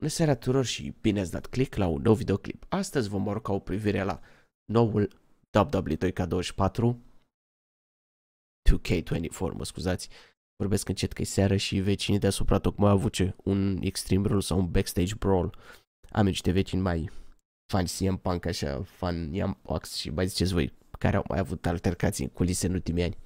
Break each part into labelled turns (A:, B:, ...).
A: Bună seara tuturor și bine ați dat click la un nou videoclip. Astăzi vom arunca o privire la noul WW2K24 2K24, mă scuzați. Vorbesc încet că e seară și vecinii deasupra tocmai au avut ce, un Extreme Brawl sau un Backstage Brawl. Am eu niște vecini mai fan CM Punk așa, fan Ian Pax și mai ziceți voi care au mai avut altercații în culise în ultimii ani.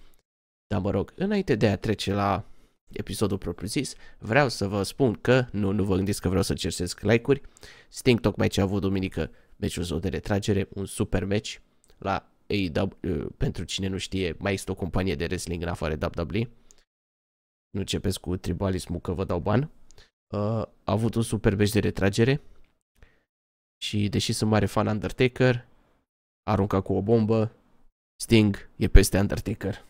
A: Dar mă rog, înainte de a trece la episodul propriu-zis, vreau să vă spun că, nu, nu vă gândiți că vreau să cercesc like-uri, Sting tocmai ce a avut duminică meciul său de retragere, un super meci la AEW, uh, pentru cine nu știe, mai este o companie de wrestling în afară WWE, nu începeți cu tribalismul că vă dau bani, uh, a avut un super meci de retragere și deși sunt mare fan Undertaker, arunca cu o bombă, Sting e peste Undertaker.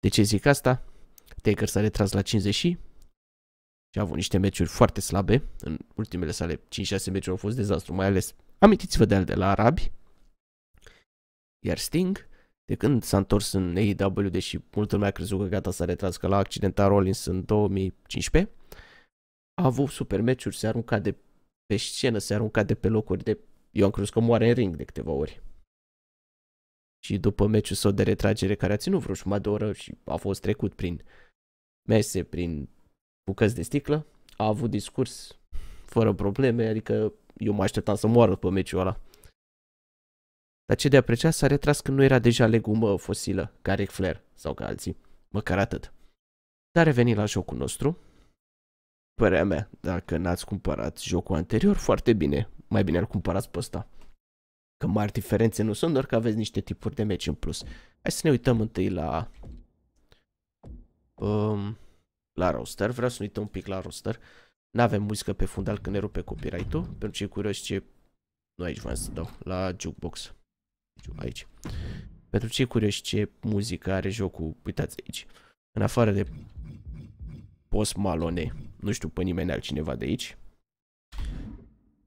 A: De ce zic asta? Taker s-a retras la 50 și a avut niște meciuri foarte slabe. În ultimele sale 5-6 meciuri au fost dezastru, mai ales amintiți-vă de al de la Arabi. Iar Sting, de când s-a întors în AEW, deși multă lumea a crezut că gata s-a retras că la accidenta Rollins în 2015, a avut super meciuri, se arunca de pe scenă, se arunca de pe locuri de... Eu am crezut că moare în ring de câteva ori. Și după meciul său de retragere care a ținut vreo jumătate de oră și a fost trecut prin mese prin bucăți de sticlă, a avut discurs fără probleme, adică eu mă așteptam să moară pe meciul ăla. Dar ce de apreciat s-a retras când nu era deja legumă fosilă, ca Ric Flair sau ca alții, măcar atât. Dar revenind la jocul nostru. Părerea mea, dacă n-ați cumpărat jocul anterior, foarte bine, mai bine îl cumpărați pe ăsta. Că mari diferențe nu sunt, doar că aveți niște tipuri de meci în plus. Hai să ne uităm întâi la um, la roster. Vreau să ne uităm un pic la roster. Nu avem muzică pe fundal când ne rupe copyright-ul, pentru cei curioși ce... Nu aici vreau să dau, la jukebox. Aici. Pentru cei curioși ce muzică are jocul, uitați aici. În afară de Post Malone, nu știu pe nimeni altcineva de aici.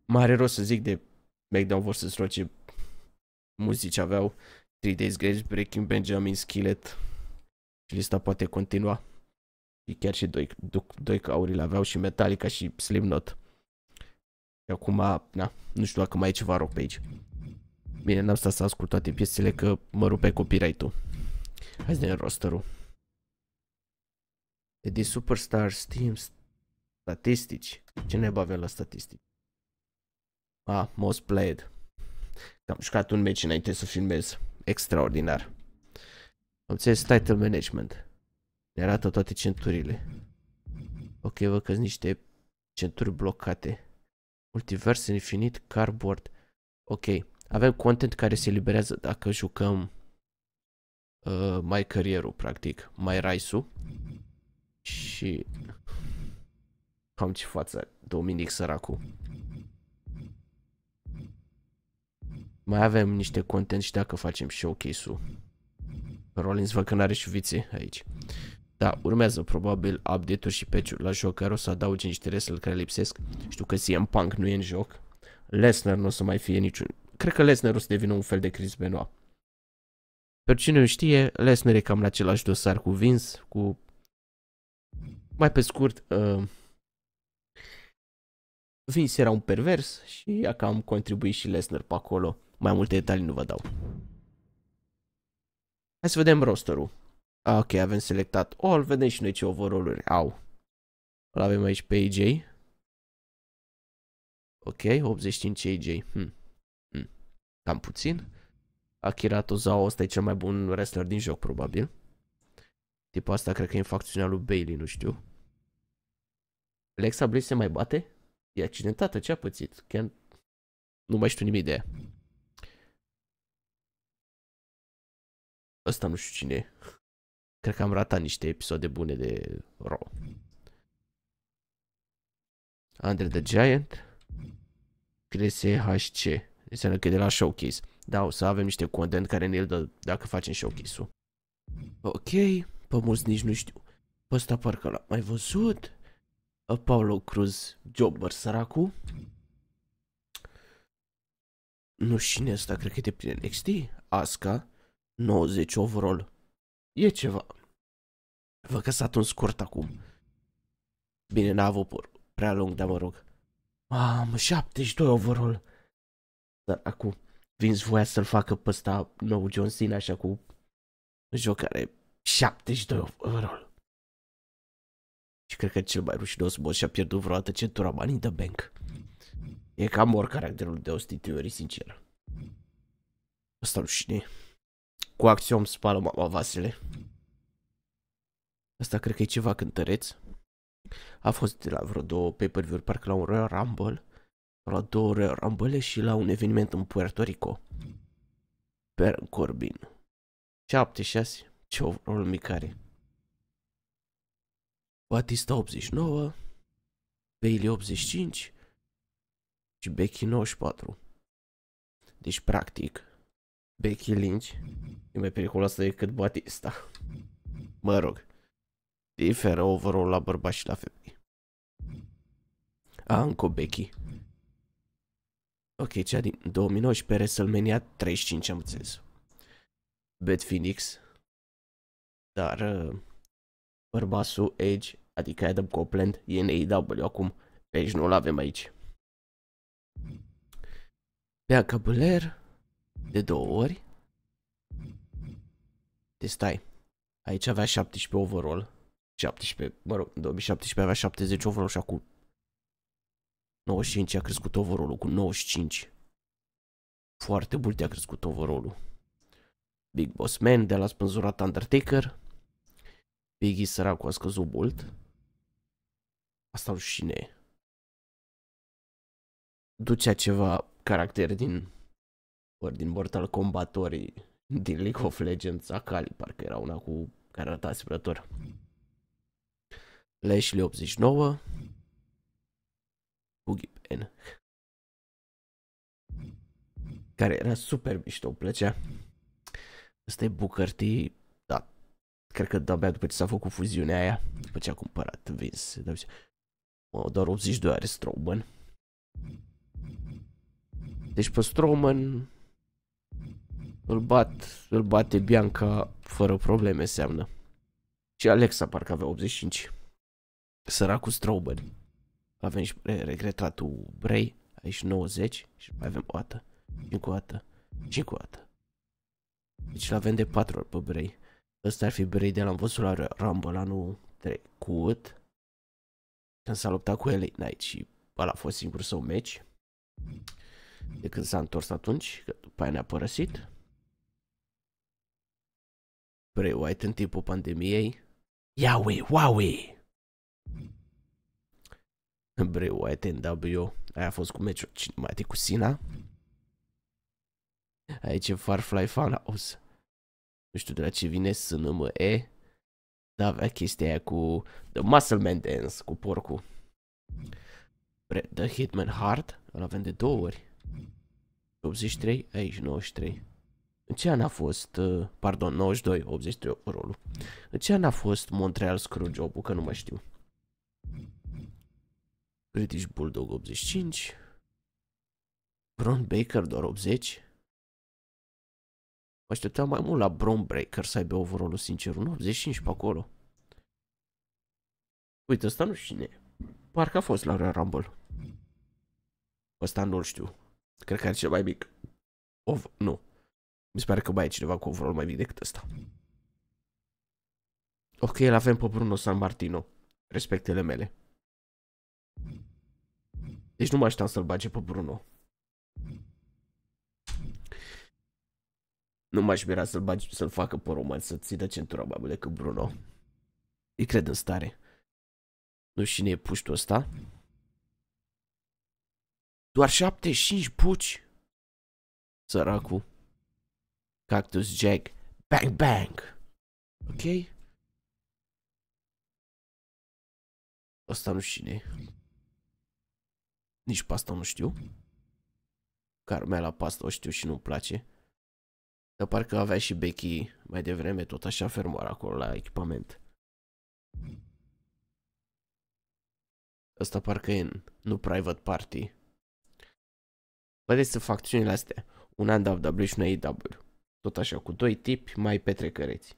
A: Mare rost să zic de McDown vs. Roce muzici aveau 3 Days Grace, Breaking Benjamin, Skillet, lista poate continua. Și chiar și doi, doi aurile aveau și Metallica și Slipknot. Și acum, na, nu știu dacă mai e ceva rock pe aici. Bine, n-am stat să ascult toate piesele că mă rupe copyright-ul. Hai să ne rosterul. de Superstars, Team, statistici. Ce ne avem la statistici? Ah, most played. Am jucat un meci înainte să filmez. Extraordinar înțeles title management. Ne arată toate centurile. Ok, vă că niște centuri blocate. Multivers infinit, cardboard. Ok, avem content care se eliberează dacă jucăm uh, mai carierul, practic, mai raisul. Și am ce față Dominic săracu. Mai avem niște content și dacă facem showcase-ul. Rollins văd că n-are și vițe aici. Da, urmează probabil update-uri și patch la joc care o să adauge niște wrestler care lipsesc. Știu că CM Punk nu e în joc. Lesnar nu o să mai fie niciun... Cred că Lesnar o să devină un fel de Chris Benoit. Pentru cine nu știe, Lesnar e cam la același dosar cu Vince, cu... Mai pe scurt, uh... Vince era un pervers și a cam contribuit și Lesnar pe acolo. Mai multe detalii nu vă dau. Hai să vedem rosterul. Ah, ok, avem selectat all, vedem și noi ce overall-uri au. Îl avem aici pe AJ. Ok, 85 AJ. Hmm. Hmm. Cam puțin. Akira Tozawa, ăsta e cel mai bun wrestler din joc, probabil. Tipul asta cred că e în facțiunea lui Bailey, nu știu. Alexa Bliss se mai bate? E accidentată, ce a pățit? Chiar nu mai știu nimic de ea.
B: Ăsta nu știu cine e. Cred că am ratat niște episoade
A: bune de Raw. Andre the Giant. HC Înseamnă că e de la Showcase. Da, o să avem niște content care ne-l dă dacă facem showcase-ul. Ok, pe mulți nici nu știu. Pe ăsta parcă l-am mai văzut. A Paulo Cruz, Jobber, săracu. Nu știu cine asta, cred că e de prin NXT. Asuka, 90 overall. E ceva. Vă că s-a un scurt acum. Bine, n-a avut prea lung, dar mă rog. Mamă, 72 overall. Dar acum Vince voia să-l facă pe ăsta nou John Cena așa cu jocare 72 overall. Și cred că cel mai rușinos boss și-a pierdut vreodată centura Money in the Bank. E cam mor caracterul de Austin Theory, sincer. Asta rușine cu axiom spală mama vasele. Asta cred că e ceva cântăreț. A fost de la vreo două pay-per-view, parcă la un Royal Rumble, la două Royal Rumble și la un eveniment în Puerto Rico. Per Corbin. 76, ce overall micare. Batista 89, Bailey 85 și Becky 94. Deci, practic, Becky Lynch E mai periculoasă decât Batista. Mă rog. Diferă overall la bărbați și la femei. încă Becky. Ok, cea din 2019 WrestleMania 35 am înțeles. Bad Phoenix. Dar uh, bărbasul Edge, adică Adam Copeland, e în AEW acum. Deci nu-l avem aici. Bea Belair de două ori. Uite, deci stai. Aici avea 17 overall. 17, mă rog, 2017 avea 70 overall și acum 95 a crescut overall ul cu 95. Foarte mult a crescut overall-ul. Big Boss Man de la spânzurat Undertaker. Biggie săracu a scăzut mult. Asta nu știu cine e. Ducea ceva caracter din ori din Mortal Kombat, ori din League of Legends, Akali, parcă era una cu care arăta asemănător. Lashley 89, Boogie Ben, care era super mișto, îmi plăcea. Asta e Booker T, da, cred că de-abia după ce s-a făcut fuziunea aia, după ce a cumpărat Vince, mă, doar 82 are Strowman. Deci pe Strowman îl, bat, îl bate Bianca fără probleme, seamnă. Și Alexa parcă avea 85. Săracul Strawberry. Avem și regretatul Bray, aici 90 și mai avem o dată, și o dată, și o dată. Deci îl avem de 4 ori pe Bray. Ăsta ar fi Bray de la învățul la Rumble anul trecut. Când s-a luptat cu LA Knight și ăla a fost singur său meci. De când s-a întors atunci, că după aia ne-a părăsit. Bray White în timpul pandemiei. Iaui, waui! Bray Wyatt NW, aia a fost cu meciul cinematic cu Sina. Aici e Farfly Funhouse. Nu știu de la ce vine SNME. e. Da, avea chestia aia cu The Muscle Man Dance, cu porcul. The Hitman Heart. îl avem de două ori. 83, aici 93. Ce an a fost, uh, pardon, 92, 83 rolul. Ce an a fost Montreal Screwjob-ul, că nu mai știu. British Bulldog 85. Bron Baker doar 80. Mă așteptam mai mult la Bron Breaker să aibă overall-ul sincer, un 85 pe acolo. Uite, ăsta nu știu cine Parcă a fost la Royal Rumble. Ăsta nu-l știu. Cred că are cel mai mic. Of, nu, mi se pare că mai e cineva cu overall mai mic decât ăsta. Ok, îl avem pe Bruno San Martino. Respectele mele. Deci nu mă așteptam să-l bage pe Bruno. Nu m-aș mira să-l bagi, să-l facă pe Roman să țină centura mai mult decât Bruno. Îi cred în stare. Nu știu cine e puștul ăsta. Doar 75 puci. Săracul. Cactus Jack. Bang, bang! Ok? Asta nu știu cine Nici pasta nu știu. Carmela pasta o știu și nu-mi place. Dar parcă avea și Becky mai devreme tot așa fermoar acolo la echipament. Asta parcă e în nu private party. Vedeți să facțiunile astea. Una în WWE și una AW. Tot așa, cu doi tipi mai petrecăreți.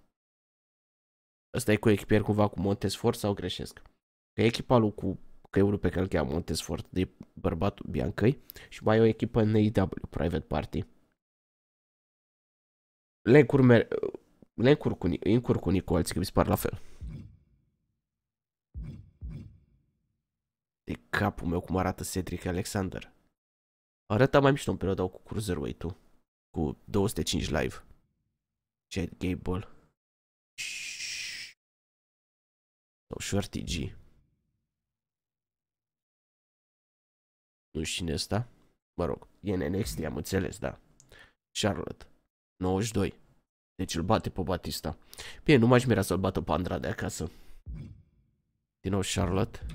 A: Ăsta e cu echipier cumva cu Montesfort sau greșesc? Că echipa lui cu căiurul pe care îl cheamă Montesfort de bărbatul Biancăi și mai e o echipă în AEW, Private Party. Le Le încurc cu, încurc cu alții, că mi se par la fel. De capul meu cum arată Cedric Alexander. Arăta mai mișto în perioada cu Cruiserweight-ul cu 205 live. Ce Gable.
B: Sau Shorty G.
A: Nu știu cine asta. Mă rog, e în NXT, am înțeles, da. Charlotte. 92. Deci îl bate pe Batista. Bine, nu m-aș mira să-l bată pe de acasă. Din nou Charlotte.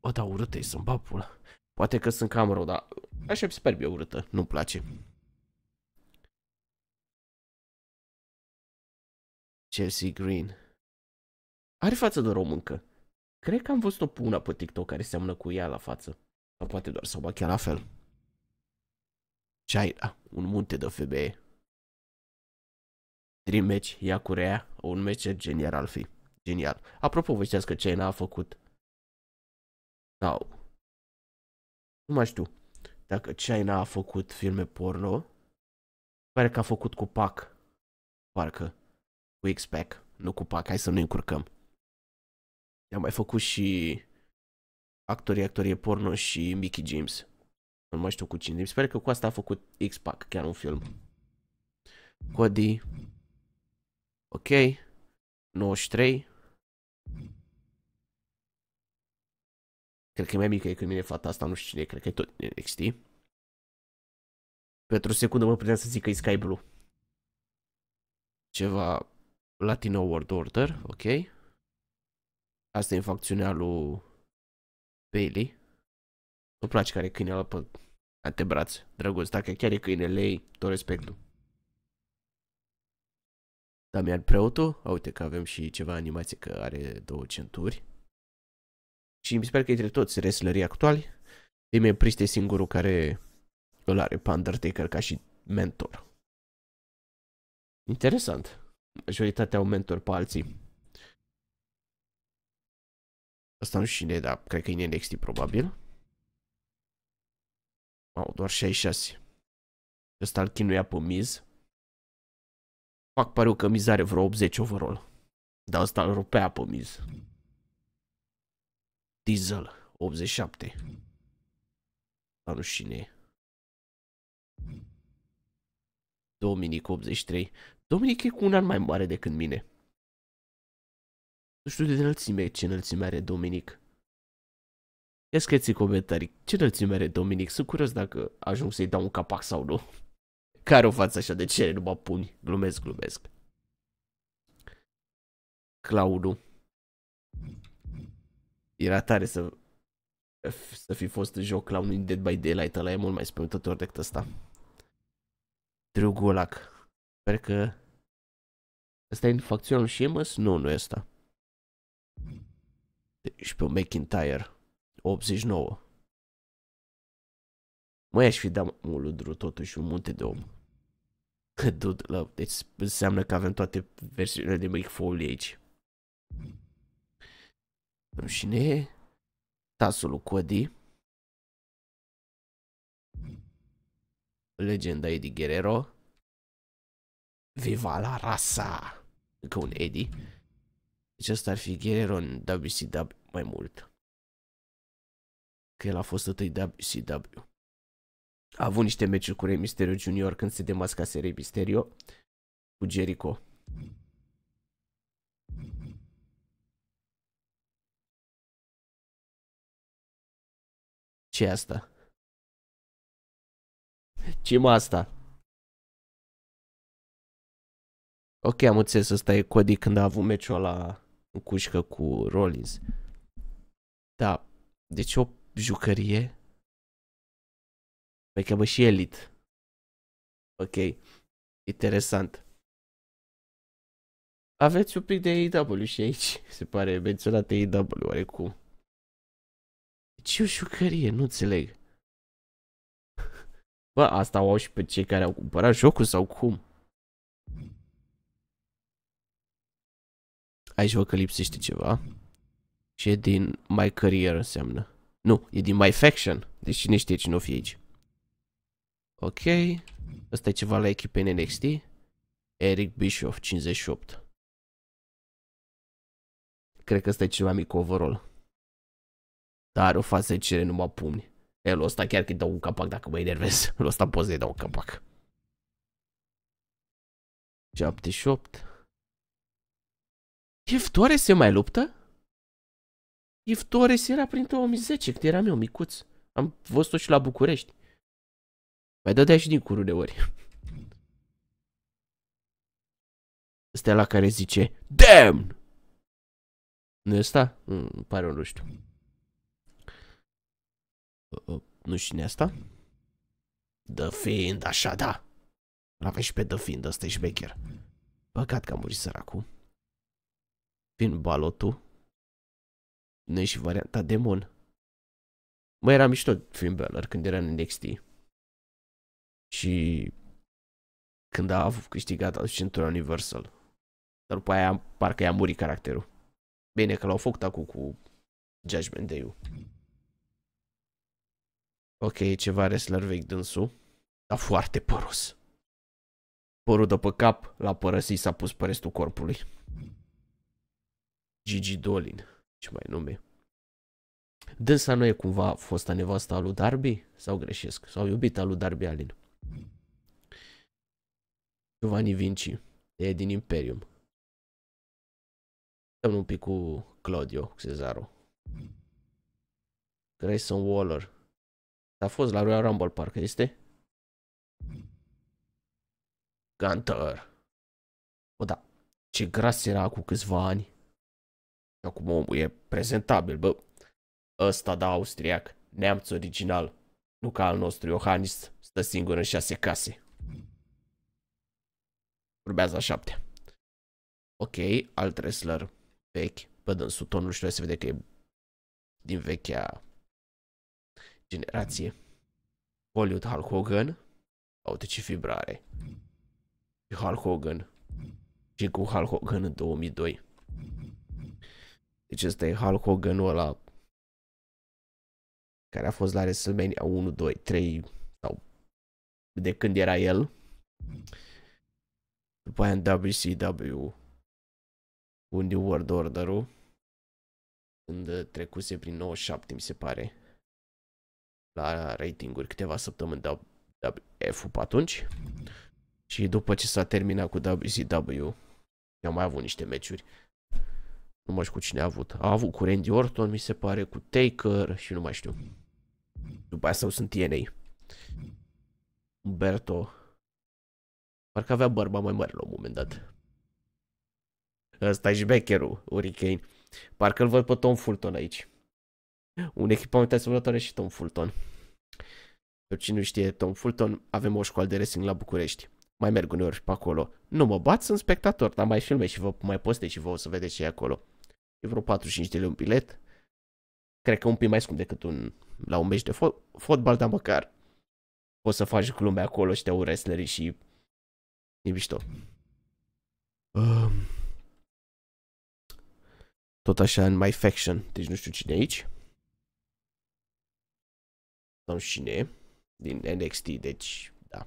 A: O, da, urâtă-i să-mi bapul. Poate că sunt cam rău, dar așa se pare urâtă, nu-mi place. Chelsea Green. Are față de româncă. Cred că am văzut-o pună pe TikTok care seamănă cu ea la față. Sau poate doar să o chiar la fel. Jaira, un munte de femeie. Dream match, ea cu rea, un match genial ar fi. Genial. Apropo, vă știați că China a făcut... Sau, nu mai știu dacă China a făcut filme porno. Pare că a făcut cu PAC. Parcă. Cu X-Pack. Nu cu PAC. Hai să nu încurcăm. I-a mai făcut și actorii, actorie porno și Mickey James. Nu mai știu cu cine. Mi deci sper că cu asta a făcut X-Pac, chiar un film. Cody. Ok. 93. Cred că e mai mică decât mine fata asta, nu știu cine e, cred că e tot NXT. Deci Pentru o secundă mă prindeam să zic că e Sky Blue. Ceva Latino World Order, ok. Asta e în facțiunea lui Bailey. Îmi place care e câinele pe antebraț, drăguț. Dacă chiar e câinele ei, tot respectul. Damian Preotu, a, uite că avem și ceva animație că are două centuri. Și mi se pare că dintre toți wrestlerii actuali, Damien Priest e singurul care îl are pe Undertaker ca și mentor. Interesant. Majoritatea au mentor pe alții. Asta nu știu cine, dar cred că e NXT probabil. Au doar 66. Ăsta îl chinuia pe Miz. Fac pariu că Miz are vreo 80 overall. Dar ăsta îl rupea pe Miz. Diesel 87. La rușine. Dominic 83. Dominic e cu un an mai mare decât mine. Nu știu de înălțime ce înălțime are Dominic. Ia scrieți în comentarii ce înălțime are Dominic. Sunt curios dacă ajung să-i dau un capac sau nu. Care o față așa de cere, nu mă puni. Glumesc, glumesc. Claudu era tare să, să fi fost joc la unui Dead by Daylight, ăla e mult mai spământător decât ăsta. Drew Gulak. Sper că... Ăsta e în facțiunea lui Sheamus? Nu, nu e ăsta. Deci, și pe McIntyre. 89. Măi, aș fi dat mult Drew totuși un munte de om. Dude, love. Deci înseamnă că avem toate versiunile de Mick Foley aici rușine, tasul lui Cody, legenda Eddie Guerrero, Viva la
B: rasa,
A: încă un Eddie, deci ăsta ar fi Guerrero în WCW mai mult, că el a fost atât WCW. A avut niște meciuri cu Rey Mysterio Junior când se demasca Rey Mysterio cu Jericho.
B: ce asta? ce asta?
A: Ok, am înțeles, ăsta e Cody când a avut meciul ăla în cușcă cu Rollins. Da, deci o jucărie. Mai păi cheamă și Elite.
B: Ok, interesant. Aveți un pic
A: de AEW și aici, se pare menționat AEW oarecum. Ce o jucărie? nu înțeleg. Bă, asta o au și pe cei care au cumpărat jocul sau cum? Aici văd că lipsește ceva. Și e din My Career înseamnă. Nu, e din My Faction. Deci cine știe cine o fi aici. Ok. Asta e ceva la echipe NXT. Eric Bischoff, 58. Cred că ăsta e ceva mic overall. Dar o față de cere numai pumni. El ăsta chiar că dau un capac dacă mă enervez. El ăsta poți să-i dau un capac. 78. Chiftoare se mai luptă? Chiftoare se era prin 2010, când eram eu micuț. Am văzut-o și la București. Mai dădea și din curul de ori. Ăsta la care zice Damn! Nu e ăsta? Mm, pare un nu știu. Uh, uh, nu știu cine asta? The Fiend, așa, da. l și pe The Fiend, ăsta e șbecher. Păcat că a murit săracul. Fiind balotul. Nu e și varianta demon. Mă, era mișto Fiend Balor când era în NXT. Și când a câștigat centura Universal. Dar după aia parcă i-a murit caracterul. Bine că l-au făcut acum cu Judgment Day-ul. Ok, e ceva wrestler vechi dânsu, dar foarte păros. Părul de pe cap l-a părăsit, s-a pus pe restul corpului. Gigi Dolin, ce mai nume. Dânsa nu e cumva fosta nevasta lui Darby? Sau greșesc? Sau iubita lui Darby Alin? Giovanni Vinci, e din Imperium. Stăm un pic cu Claudio Cesaro. Grayson Waller, a fost la Royal Rumble, parcă este. Gunter. Bă, da, ce gras era cu câțiva ani. Și acum omul e prezentabil, bă. Ăsta da austriac, neamț original. Nu ca al nostru Iohannis, stă singur în șase case. Urmează a șaptea. Ok, alt wrestler vechi. Bă, dânsul tonul și să vede că e din vechea generație. Hollywood Hulk Hogan. Uite ce fibrare. Și Hulk Hogan. Și cu Hulk Hogan în 2002. Deci ăsta e Hulk hogan ăla care a fost la WrestleMania 1, 2, 3 sau de când era el. După aia în WCW unde World Order-ul când trecuse prin 97 mi se pare la ratinguri câteva săptămâni f ul pe atunci. Și după ce s-a terminat cu WCW, am mai avut niște meciuri. Nu mai știu cu cine a avut. A avut cu Randy Orton, mi se pare, cu Taker și nu mai știu. După aia sau sunt TNA. Umberto. Parcă avea bărba mai mare la un moment dat. Ăsta e șbecherul, Hurricane. Parcă îl văd pe Tom Fulton aici un echipament de asemănătoare și Tom Fulton. Pentru cine nu știe, Tom Fulton, avem o școală de wrestling la București. Mai merg uneori pe acolo. Nu mă bat, sunt spectator, dar mai filme și vă mai poste și vă o să vedeți ce e acolo. E vreo 45 de lei un bilet. Cred că un pic mai scump decât un, la un meci de fo- fotbal, dar măcar poți să faci glume acolo și te au wrestlerii și e mișto. Um, tot așa în My Faction, deci nu știu cine e aici sau cine din NXT, deci da.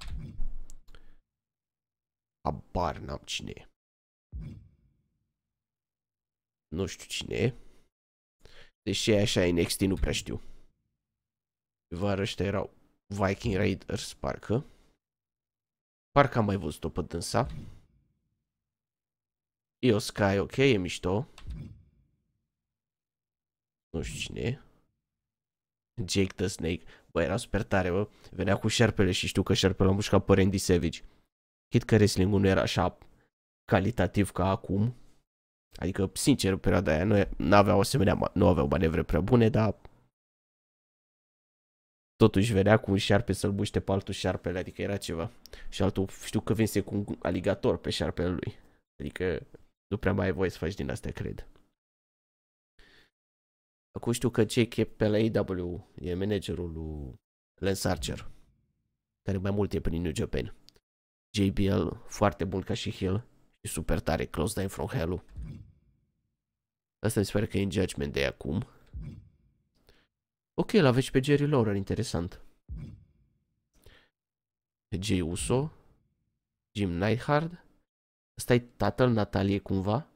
A: Abar n-am cine Nu știu cine e. Deși e așa, NXT nu prea știu. Vară ăștia erau Viking Raiders, parcă. Parcă am mai văzut-o pe dânsa. Io Sky, ok, e mișto. Nu știu cine Jake the Snake bă, era super tare, bă. Venea cu șerpele și știu că șerpele am mușcat pe Randy Savage. Hit că wrestling nu era așa calitativ ca acum. Adică, sincer, în perioada aia nu, nu aveau asemenea, nu aveau manevre prea bune, dar totuși venea cu un șarpe să-l buște pe altul șarpele, adică era ceva. Și altul știu că vinse cu un aligator pe șarpele lui. Adică nu prea mai ai voie să faci din astea, cred. Acum știu că Jake e pe la AW, e managerul lui Lance Archer, care mai mult e prin New Japan. JBL, foarte bun ca și Hill și super tare, Close Down From Hell-ul. Asta mi se pare că e în Judgment de acum. Ok, l vezi pe Jerry Lawler, interesant. Pe Jay Uso, Jim Neidhart. Ăsta e tatăl Natalie cumva.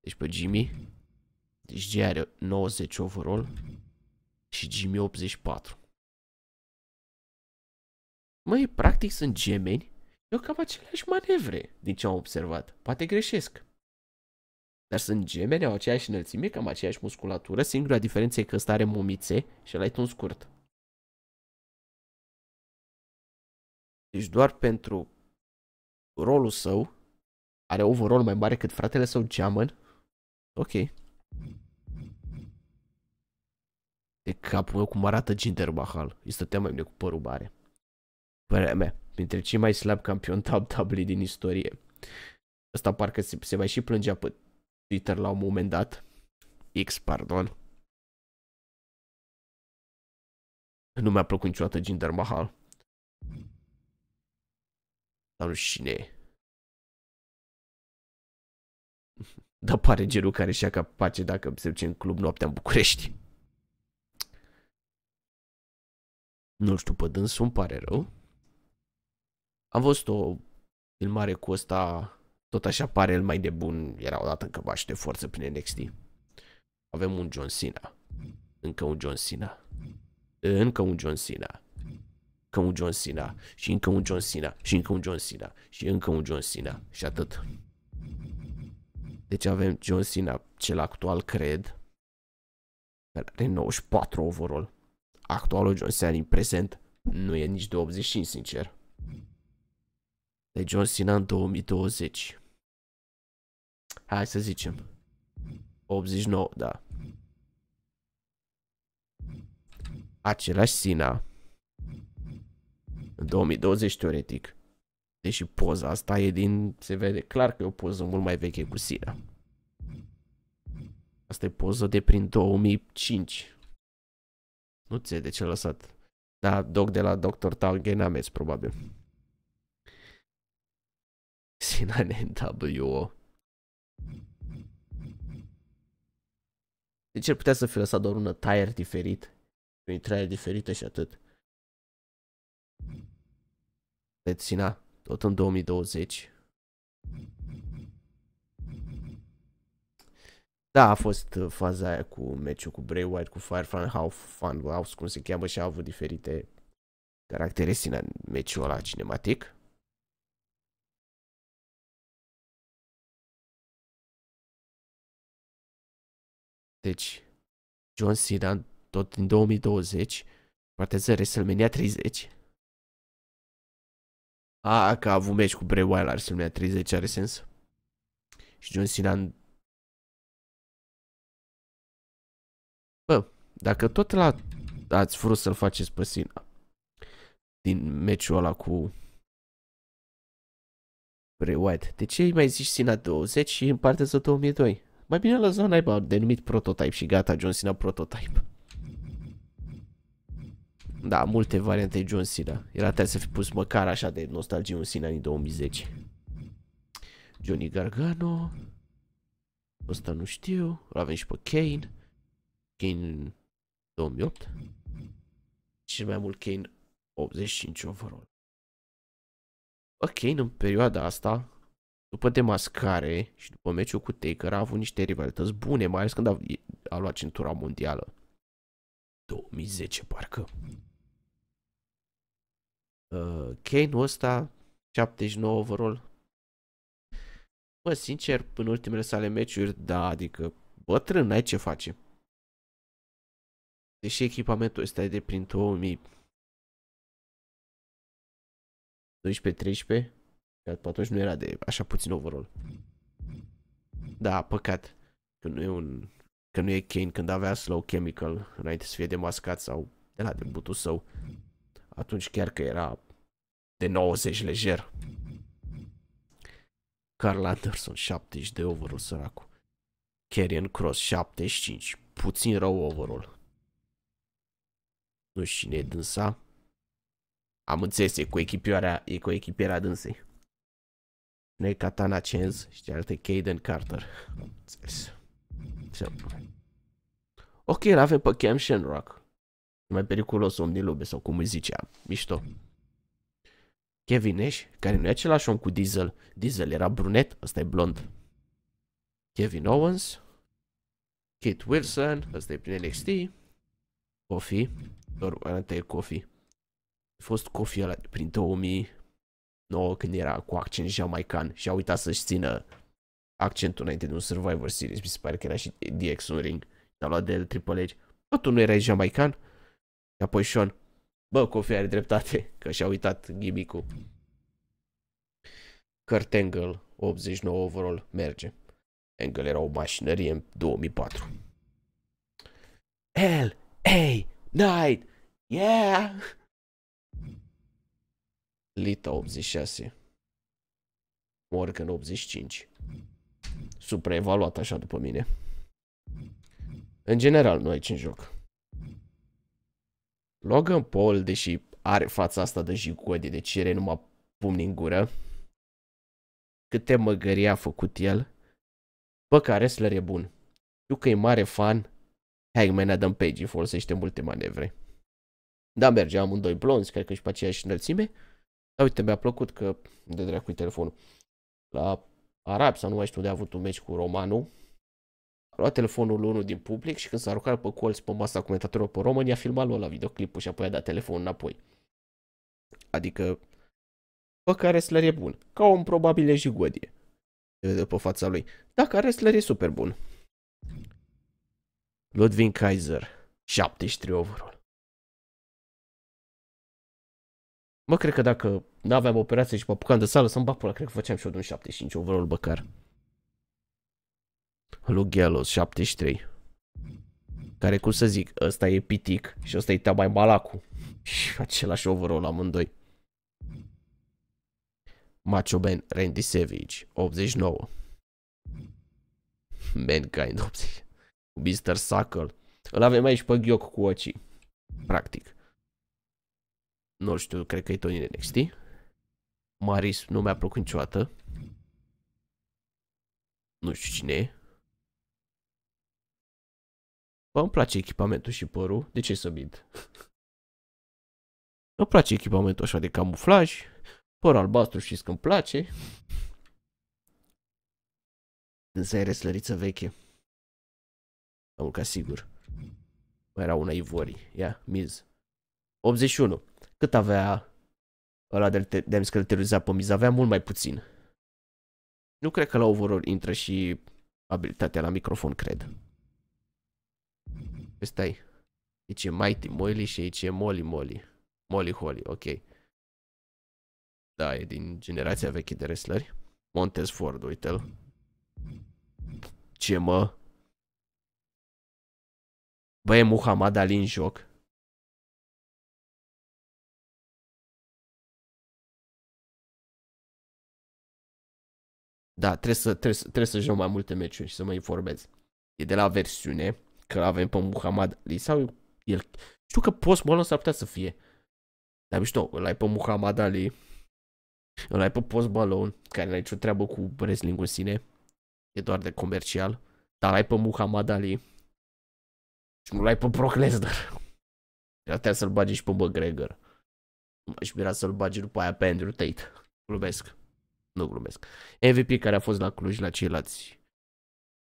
A: Deci pe Jimmy. Deci G are 90 overall și Jimmy 84. Măi, practic sunt gemeni eu cam aceleași manevre, din ce am observat. Poate greșesc. Dar sunt gemeni, au aceeași înălțime, cam aceeași musculatură. Singura diferență e că ăsta
B: are mumițe și ăla e un scurt.
A: Deci doar pentru rolul său, are overall mai mare cât fratele său Geamăn. Ok. de capul meu cum arată Jinder Mahal. Îi stătea mai bine cu părul mare. Părerea mea, printre cei mai slabi campioni WWE din istorie. Ăsta parcă se, se mai și plângea pe Twitter la un moment dat. X, pardon. Nu mi-a plăcut niciodată Jinder Mahal. Dar nu cine Dar pare genul care și-a capace dacă se duce în club noaptea în București. nu știu pe dânsul, îmi pare rău. Am văzut o filmare cu ăsta, tot așa pare el mai de bun, era odată în căbaș de forță prin NXT. Avem un John Cena, încă un John Cena, încă un John Cena, încă un John Cena și încă un John Cena și încă un John Cena și încă un John Cena și atât. Deci avem John Cena, cel actual, cred, care are 94 overall actualul John Cena din prezent nu e nici de 85, sincer. De John Cena în 2020. Hai să zicem. 89, da. Același Sina. În 2020, teoretic. Deși poza asta e din... Se vede clar că e o poză mult mai veche cu Sina. Asta e poză de prin 2005. Nu ți de ce lăsat. Da, doc de la Dr. Tal Genames, probabil. Sinan NWO. Deci ce putea să fi lăsat doar un tire diferit. Un tire diferită și atât. Deci, Sina, tot în 2020. Da, a fost uh, faza aia cu meciul cu Bray Wyatt, cu Fire Fun, How Fun House, cum se cheamă, și a avut diferite caractere în meciul ăla cinematic.
B: Deci, John Cena,
A: tot în 2020, partează WrestleMania 30. A, că a avut meci cu Bray Wyatt la WrestleMania 30, are sens. Și
B: John Cena în Bă, dacă
A: tot la ați vrut să-l faceți pe Sina din meciul ăla cu Bray White, de ce îi mai zici Sina 20 și împarte să 2002? Mai bine la zona aibă denumit prototype și gata, John Cena prototype. Da, multe variante John Cena. Era trebuie să fi pus măcar așa de nostalgie un Cena din 2010. Johnny Gargano. Ăsta nu știu. L avem și pe Kane. Kane 2008 și mai mult Kane 85 overall. Bă, Kane în perioada asta, după demascare și după meciul cu Taker, a avut niște rivalități bune, mai ales când a, a luat centura mondială. 2010 parcă. Uh, kane ăsta, 79 overall. Mă, sincer, în ultimele sale meciuri, da, adică bătrân, n-ai ce face. Deși deci echipamentul ăsta e de prin 12 13 atunci nu era de așa puțin overall. Da, păcat că nu e un că nu e Kane când avea Slow Chemical înainte să fie demascat sau de la debutul său. Atunci chiar că era de 90 lejer. Carl Anderson 70 de overall săracu. Carrion Cross 75, puțin rău overall. Nu știu cine e dânsa. Am înțeles, e cu echipioarea, e cu echipiera dânsei. Ne Katana Chenz și cealaltă Caden Carter. Înțeles. Ok, îl avem pe Cam Shenrock. E mai periculos om din lume, sau cum îi zicea. Mișto. Kevin Nash, care nu e același om cu Diesel. Diesel era brunet, ăsta e blond. Kevin Owens. Kit Wilson, ăsta e prin NXT. Kofi. Doar arată e Coffee. A fost Coffee ăla prin 2009 când era cu accent jamaican și a uitat să-și țină accentul înainte de un Survivor Series. Mi se pare că era și DX un ring. L-a luat de el Triple H. Bă, tu nu erai jamaican? Și apoi Sean. Bă, Kofi are dreptate, că și-a uitat gimmick-ul. Kurt Angle, 89 overall, merge. Angle era o mașinărie în 2004. L.A. Night! Yeah! Lita 86. Morgan 85. Supraevaluat așa după mine. În general, nu ai ce în joc. Logan Paul, deși are fața asta de jicodie, deci era numai pumni în gură. Câte măgări a făcut el. Bă, care wrestler e bun. Știu că e mare fan Hangman Adam Page folosește multe manevre. Da, merge, doi blonzi, cred că și pe aceeași înălțime. Dar uite, mi-a plăcut că, de dracu telefonul, la Arab sau nu mai știu unde a avut un meci cu Romanu, a luat telefonul unul din public și când s-a aruncat pe colț pe masa comentatorilor pe i a filmat lui la videoclipul și apoi a dat telefonul înapoi. Adică, bă, care wrestler e bun. Ca om probabil e jigodie. pe fața lui. Da, care wrestler e super bun. Ludwig Kaiser, 73
B: overall. Mă, cred că dacă
A: n-aveam operație și mă apucam de sală, să-mi bag cred că făceam și eu de un 75 overall băcar. Lui Gallows, 73. Care, cum să zic, ăsta e pitic și ăsta e Tabai Balacu. Și același overall amândoi. Macho Ben Randy Savage, 89. Mankind, 80. Mr. Sucker. Îl avem aici pe Gyoc cu ochii. Practic. Nu știu, cred că e Tony din NXT. Maris nu mi-a plăcut niciodată. Nu știu cine e. Bă, îmi place echipamentul și părul. De ce să mint? îmi place echipamentul așa de camuflaj. Părul albastru știți că îmi place. Însă e veche. Am urcat sigur. Mai era una Ivorii. Ia, Miz. 81. Cât avea ăla de, de, de că îl teroriza pe Miz? Avea mult mai puțin. Nu cred că la overall intră și abilitatea la microfon, cred. Stai. Aici e Mighty Molly și aici e Molly Molly. Molly Holly, ok. Da, e din generația veche de wrestleri. Montez Ford, uite-l. Ce mă? Bă, e Muhammad Ali
B: în joc. Da, trebuie să, trebuie, să, trebuie să joc mai multe
A: meciuri și să mă informez. E de la versiune, că avem pe Muhammad Ali sau el. Știu că post Malone s-ar putea să fie. Dar mișto, îl ai pe Muhammad Ali, îl ai pe post Malone, care nu are nicio treabă cu wrestling în sine, e doar de comercial, dar ai pe Muhammad Ali, și mă luai pe Brock Lesnar. Era trebuia să-l bagi și pe McGregor. Și vrea să-l bagi după aia pe Andrew Tate. Glumesc. Nu glumesc. MVP care a fost la Cluj la ceilalți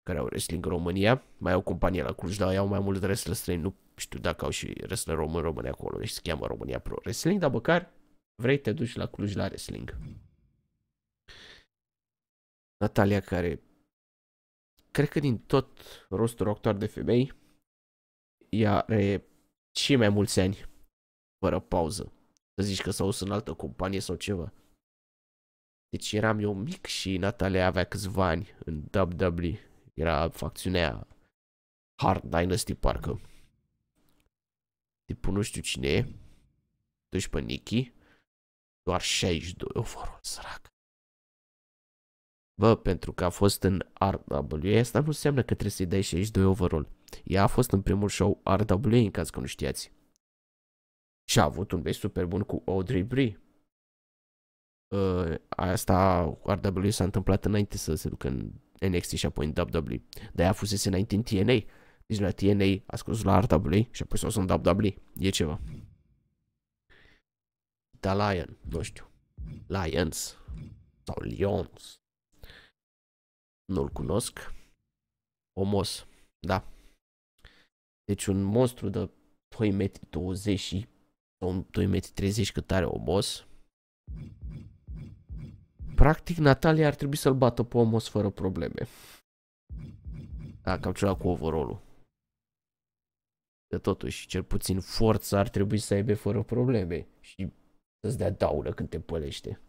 A: care au wrestling în România. Mai au companie la Cluj, dar au mai mult wrestler străini. Nu știu dacă au și wrestler român români acolo. Deci se cheamă România Pro Wrestling, dar măcar vrei te duci la Cluj la wrestling. Natalia care cred că din tot rostul actual de femei ea are și mai mulți ani fără pauză. Să zici că s-au dus în altă companie sau ceva. Deci eram eu mic și Natalia avea câțiva ani în WWE. Era facțiunea Hard Dynasty parcă. Tipul nu știu cine e. pe Nicky. Doar 62 overall, sărac. Bă, pentru că a fost în RW, asta nu înseamnă că trebuie să-i dai 62 overall. Ea a fost în primul show RWA în caz că nu știați. Și a avut un best super bun cu Audrey Brie. Uh, asta RWA s-a întâmplat înainte să se ducă în NXT și apoi în WWE. De-aia fusese înainte în TNA. Deci la TNA a scos la RWA și apoi s-a în WWE. E ceva. Da Lion, nu știu. Lions sau Lions. Nu-l cunosc. Omos, da. Deci un monstru de 2 metri 20 și sau 2 metri 30 cât are omos. Practic Natalia ar trebui să-l bată pe omos fără probleme. Da, cam ceva cu overall-ul. De totuși, cel puțin forța ar trebui să aibă fără probleme și să-ți dea daună când te pălește.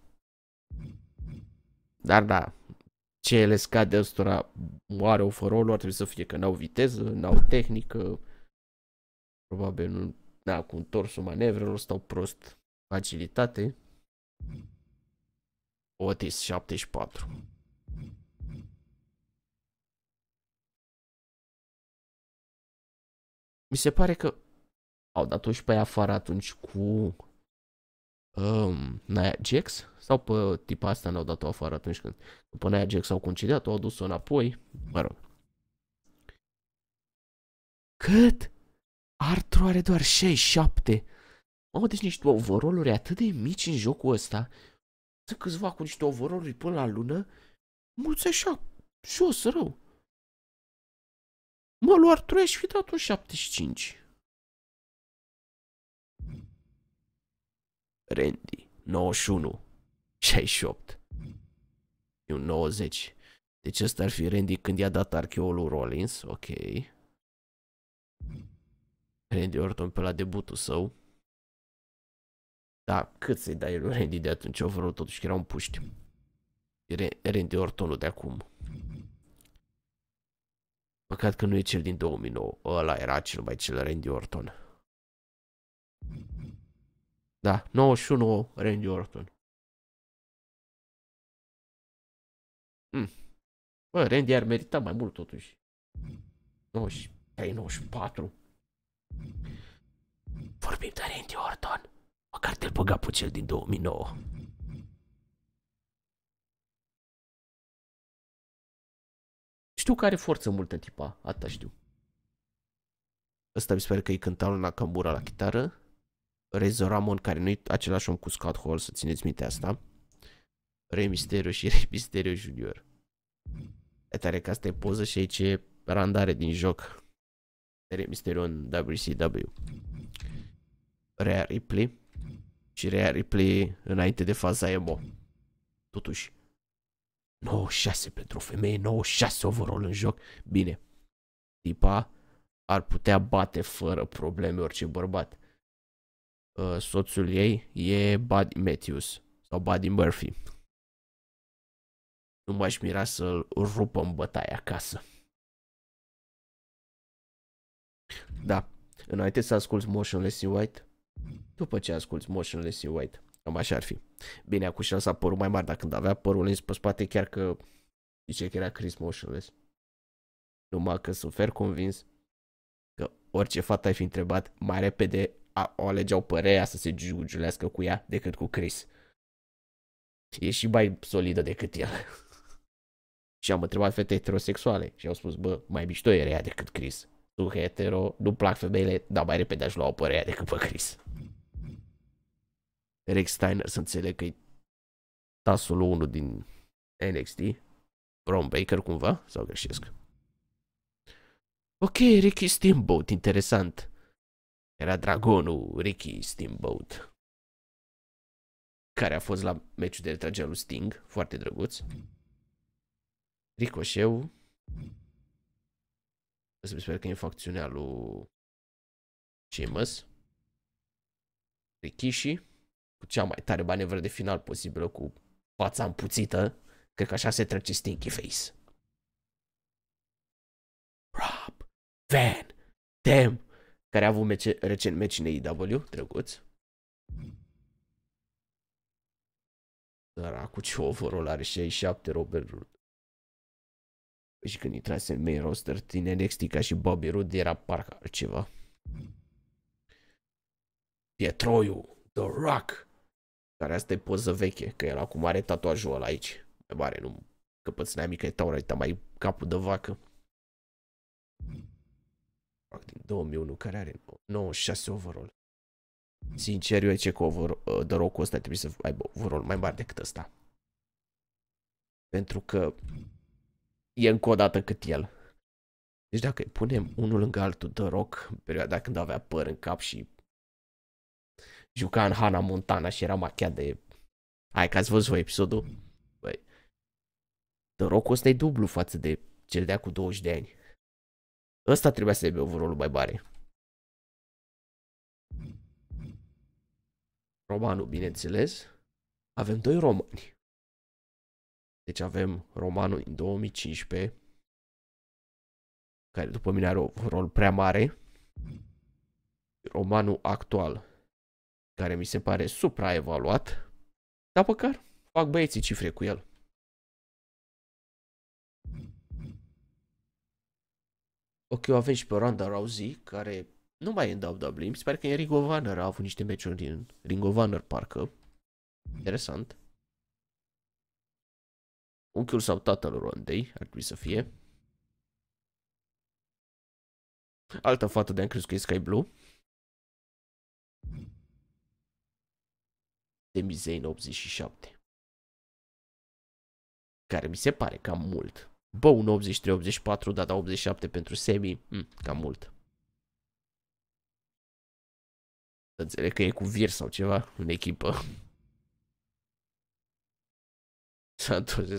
A: Dar da, ce le scade ăstora are overall ar trebui să fie că n-au viteză, n-au tehnică, probabil nu, da, cu întorsul manevrelor stau prost agilitate. Otis 74.
B: Mi se pare că
A: au dat-o și pe afară atunci cu um, Nia Jax sau pe tipa asta n-au dat-o afară atunci când după Nia Jax au concediat-o, au dus-o înapoi, mă rog. Cât? Artru are doar 67. 7 Mamă, deci niște overall-uri atât de mici în jocul ăsta. Sunt câțiva cu niște overall-uri până la lună. Mulți așa, jos rău.
B: Mă, lui Artru aș fi dat un 75.
A: Randy, 91, 68. un 90. Deci ăsta ar fi Randy când i-a dat archeolul Rollins, ok. Randy Orton pe la debutul său. Da, cât să-i dai lui Randy de atunci, o vreo totuși că erau un puști. Randy Ortonul de acum. Păcat că nu e cel din 2009, ăla era cel mai cel Randy Orton. Da, 91 Randy Orton.
B: Hmm. Bă, Randy ar merita
A: mai mult totuși. 93, 94. Vorbim de Randy Orton. Măcar te-l băga pe cel din 2009. Știu că are forță multă tipa, atâta știu. Ăsta mi se pare că e cântarul Nakamura la chitară. Razor Ramon, care nu e același om cu Scott Hall, să țineți minte asta. Rey Mysterio și Rey Mysterio Junior. E tare că asta e poză și aici e randare din joc. Rey Mysterio în WCW. Rhea Ripley și Rhea Ripley înainte de faza emo. Totuși, 96 pentru femeie, 96 overall în joc. Bine, tipa ar putea bate fără probleme orice bărbat. Uh, soțul ei e Buddy Matthews sau Buddy Murphy. Nu m-aș mira să-l rupă în bătaie acasă. Da, înainte să asculti Motionless in White, după ce asculti Motionless in White, cam așa ar fi. Bine, acum șansa părul mai mare, dacă când avea părul lins pe spate, chiar că zice că era Chris Motionless. Numai că sunt fer convins că orice fată ai fi întrebat mai repede a, o alegeau părerea să se giugiulească cu ea decât cu Chris. E și mai solidă decât el. și am întrebat fete heterosexuale și au spus, bă, mai mișto era ea decât Chris. Tu hetero, nu plac femeile, dar mai repede aș lua o părerea decât pe Chris. Rex Steiner să înțeleg că e tasul 1 din NXT. Ron Baker cumva? Sau greșesc? Ok, Ricky Steamboat, interesant. Era dragonul Ricky Steamboat, care a fost la meciul de retragere lui Sting, foarte drăguț. Ricoșeu. Să sper că e facțiunea lui Sheamus. Rikishi, cu cea mai tare manevră de final posibilă, cu fața împuțită. Cred că așa se trece Stinky Face. Rob Van Damn care a avut mece, recent meci în AEW, drăguț. acum ce overall are 67 Robert Roode. Și când intrase în main roster din NXT ca și Bobby Roode era parcă altceva. Pietroiu, The Rock, care asta e poză veche, că el acum are tatuajul ăla aici. Mai mare, nu căpățânea mică, e taură, mai capul de vacă practic 2001, care are 96 overall. Sincer, eu ce cu uh, de rocul ăsta trebuie să aibă overall mai mare decât ăsta. Pentru că e încă o dată cât el. Deci dacă îi punem unul lângă altul de Rock, în perioada când avea păr în cap și juca în Hana Montana și era machiat de... Hai că ați văzut voi episodul? Băi, de rocul ăsta e dublu față de cel de cu 20 de ani. Ăsta trebuia să aibă rolul mai mare. Romanul, bineînțeles. Avem doi romani. Deci avem romanul în 2015, care după mine are un rol prea mare. Romanul actual, care mi se pare supraevaluat, dar păcar, fac băieții cifre cu el. Ok, o avem și pe Ronda Rousey, care nu mai e în WWE, mi se pare că e în Ring of Honor, a avut niște meciuri în Ring of Honor, parcă. Interesant. Unchiul sau tatăl Rondei ar trebui să fie. Altă fată de-am crezut că e Sky Blue.
B: Demi Zane 87.
A: Care mi se pare cam mult. Bă, un 83-84, dar da 87 pentru semi, mm, cam mult. Să înțeleg că e cu vir sau ceva în echipă.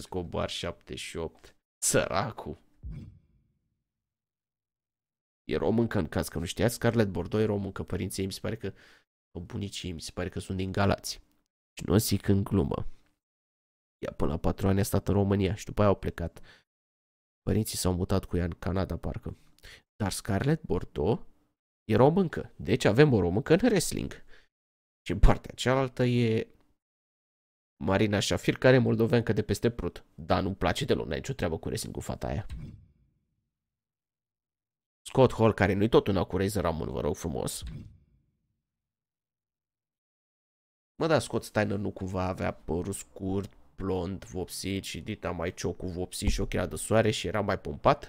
A: o bar 78. Săracu. E româncă în caz că nu știați. Scarlett Bordeaux e româncă. Părinții ei mi se pare că... Bunicii mi se pare că sunt din Galați. Și nu o zic în glumă. Ea până la patru ani a stat în România și după aia au plecat. Părinții s-au mutat cu ea în Canada, parcă. Dar Scarlett Bordeaux e româncă, deci avem o româncă în wrestling. Și partea cealaltă e Marina Șafir, care e moldoveancă de peste prut. Dar nu-mi place deloc, n-ai nicio treabă cu wrestling cu fata aia. Scott Hall, care nu-i tot una cu Razor Ramon, vă rog frumos. Mă, da, Scott Steiner nu cumva avea părul scurt, blond vopsit și Dita mai ciocu vopsit și ochii de soare și era mai pompat?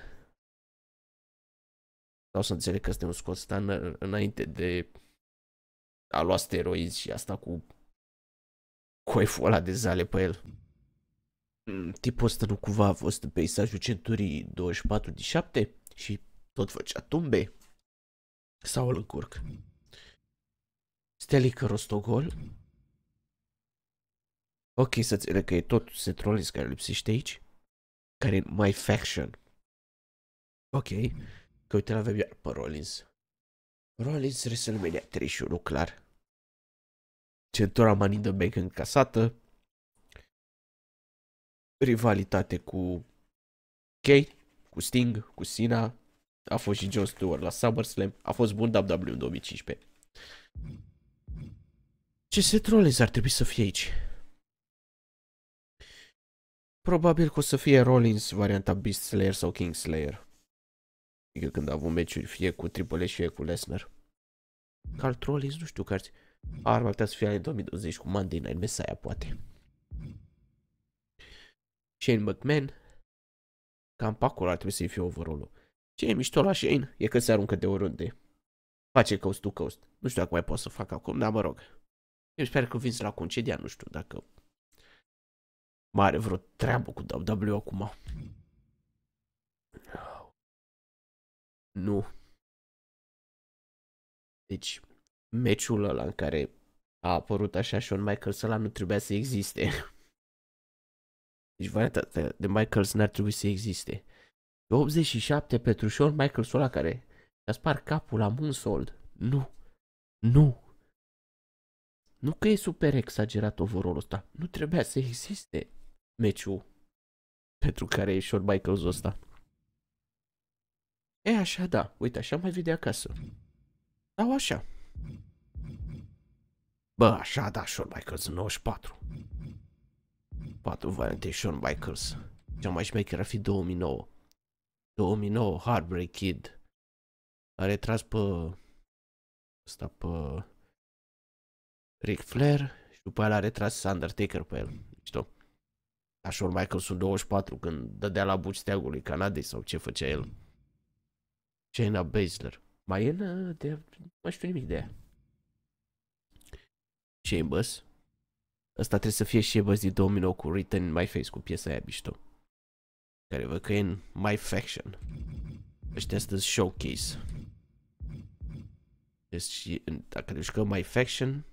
A: Sau să înțeleg că suntem un scostan în, înainte de a lua steroizi și asta cu coiful ăla de zale pe el. Mm, tipul ăsta nu cumva a fost în peisajul centurii 24 din 7 și tot făcea tumbe? Sau îl încurc? Stelică Rostogol Ok, să înțeleg că e tot Setrolis care lipsește aici. Care e My Faction. Ok. Că uite, avem iar pe Rollins. Rollins WrestleMania 31, clar. Centura Money the Bank încasată. Rivalitate cu Kate, cu Sting, cu Sina. A fost și John Stewart la SummerSlam. A fost bun WWE în 2015. Ce Seth Rollins ar trebui să fie aici? Probabil că o să fie Rollins varianta Beast Slayer sau King Slayer. Eu adică când a avut meciuri fie cu Triple H, fie cu Lesnar. Carl Rollins, nu știu, care ar mai putea să fie în 2020 cu Monday Night Messiah, poate. Shane McMahon, cam pe acolo ar trebui să-i fie overall-ul. Ce e mișto la Shane e că se aruncă de oriunde. Face coast to coast. Nu știu dacă mai pot să fac acum, dar mă rog. Eu sper că Vince la concedia, nu știu dacă mai are vreo treabă cu WWE acum. Nu. Deci, meciul ăla în care a apărut așa Shawn Michaels ăla nu trebuia să existe. Deci varianta de Michaels n-ar trebui să existe. 87 pentru Shawn Michaels ăla care a spart capul la Moonsold. Nu. Nu. Nu că e super exagerat overall ăsta. Nu trebuia să existe meciul pentru care e short Michaels ăsta. E așa, da. Uite, așa mai vede acasă. Sau așa. Bă, așa, da, Shawn Michaels, 94. 4 variante Shawn Michaels. Cea mai șmecher ar fi 2009. 2009, Heartbreak Kid. A retras pe... Asta pe... Ric Flair și după aia l-a retras Undertaker pe el. Știu? Așa ori Michaelson 24 când dădea la buci steagului Canadei sau ce făcea el. Shayna Baszler. Mai e de... Nu știu nimic de ea. Chambers. Asta trebuie să fie și Chambers din 2009 cu Written in My Face, cu piesa aia mișto. Care vă că e în My Faction. Ăștia astăzi Showcase. Deci, dacă ne jucăm My Faction,